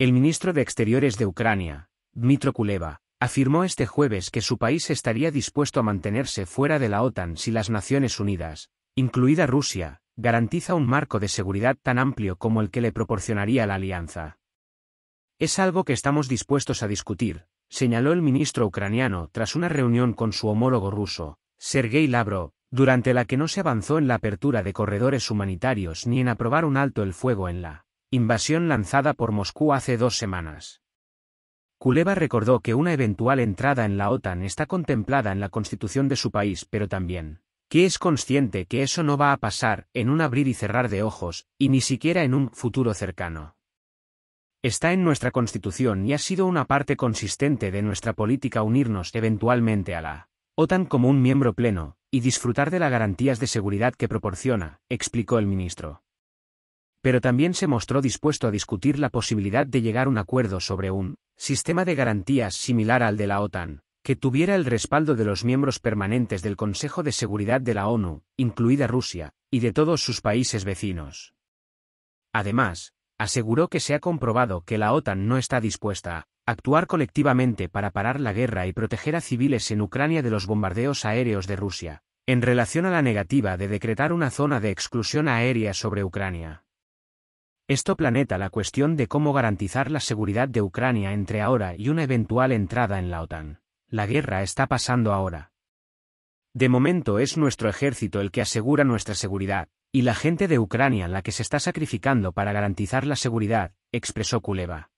El ministro de Exteriores de Ucrania, Dmitro Kuleva, afirmó este jueves que su país estaría dispuesto a mantenerse fuera de la OTAN si las Naciones Unidas, incluida Rusia, garantiza un marco de seguridad tan amplio como el que le proporcionaría la alianza. Es algo que estamos dispuestos a discutir, señaló el ministro ucraniano tras una reunión con su homólogo ruso, Sergei Lavrov, durante la que no se avanzó en la apertura de corredores humanitarios ni en aprobar un alto el fuego en la invasión lanzada por Moscú hace dos semanas. Kuleva recordó que una eventual entrada en la OTAN está contemplada en la constitución de su país, pero también, que es consciente que eso no va a pasar en un abrir y cerrar de ojos, y ni siquiera en un futuro cercano. Está en nuestra constitución y ha sido una parte consistente de nuestra política unirnos eventualmente a la OTAN como un miembro pleno, y disfrutar de las garantías de seguridad que proporciona, explicó el ministro pero también se mostró dispuesto a discutir la posibilidad de llegar a un acuerdo sobre un sistema de garantías similar al de la OTAN, que tuviera el respaldo de los miembros permanentes del Consejo de Seguridad de la ONU, incluida Rusia, y de todos sus países vecinos. Además, aseguró que se ha comprobado que la OTAN no está dispuesta a actuar colectivamente para parar la guerra y proteger a civiles en Ucrania de los bombardeos aéreos de Rusia, en relación a la negativa de decretar una zona de exclusión aérea sobre Ucrania. Esto planeta la cuestión de cómo garantizar la seguridad de Ucrania entre ahora y una eventual entrada en la OTAN. La guerra está pasando ahora. De momento es nuestro ejército el que asegura nuestra seguridad, y la gente de Ucrania la que se está sacrificando para garantizar la seguridad, expresó Kuleva.